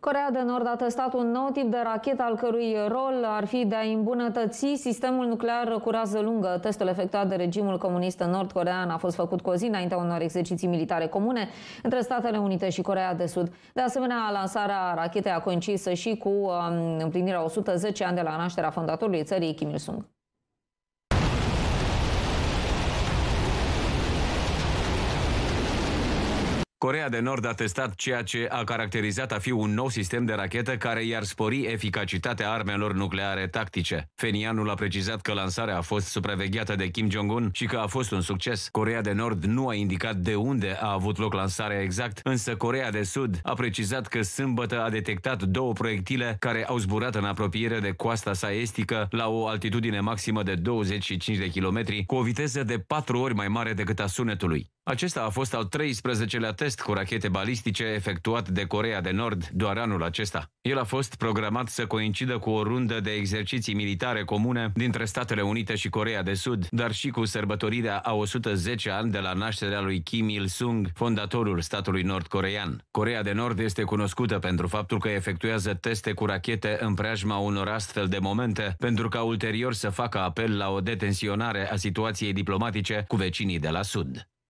Corea de Nord a testat un nou tip de rachetă al cărui rol ar fi de a îmbunătăți sistemul nuclear cu rază lungă. Testul efectuat de regimul comunist nord-corean a fost făcut cu o zi înaintea unor exerciții militare comune între Statele Unite și Corea de Sud. De asemenea, lansarea rachetei a coincis și cu um, împlinirea 110 ani de la nașterea fondatorului țării Kim Il-sung. Corea de Nord a testat ceea ce a caracterizat a fi un nou sistem de rachetă care i-ar spori eficacitatea armelor nucleare tactice. Fenianul a precizat că lansarea a fost supravegheată de Kim Jong-un și că a fost un succes. Corea de Nord nu a indicat de unde a avut loc lansarea exact, însă Corea de Sud a precizat că sâmbătă a detectat două proiectile care au zburat în apropiere de coasta sa estică la o altitudine maximă de 25 de kilometri, cu o viteză de patru ori mai mare decât a sunetului. Acesta a fost al 13-lea test cu rachete balistice efectuat de Corea de Nord doar anul acesta. El a fost programat să coincidă cu o rundă de exerciții militare comune dintre Statele Unite și Corea de Sud, dar și cu sărbătorirea a 110 ani de la nașterea lui Kim Il-sung, fondatorul statului nord-corean. Corea de Nord este cunoscută pentru faptul că efectuează teste cu rachete în preajma unor astfel de momente, pentru ca ulterior să facă apel la o detensionare a situației diplomatice cu vecinii de la Sud.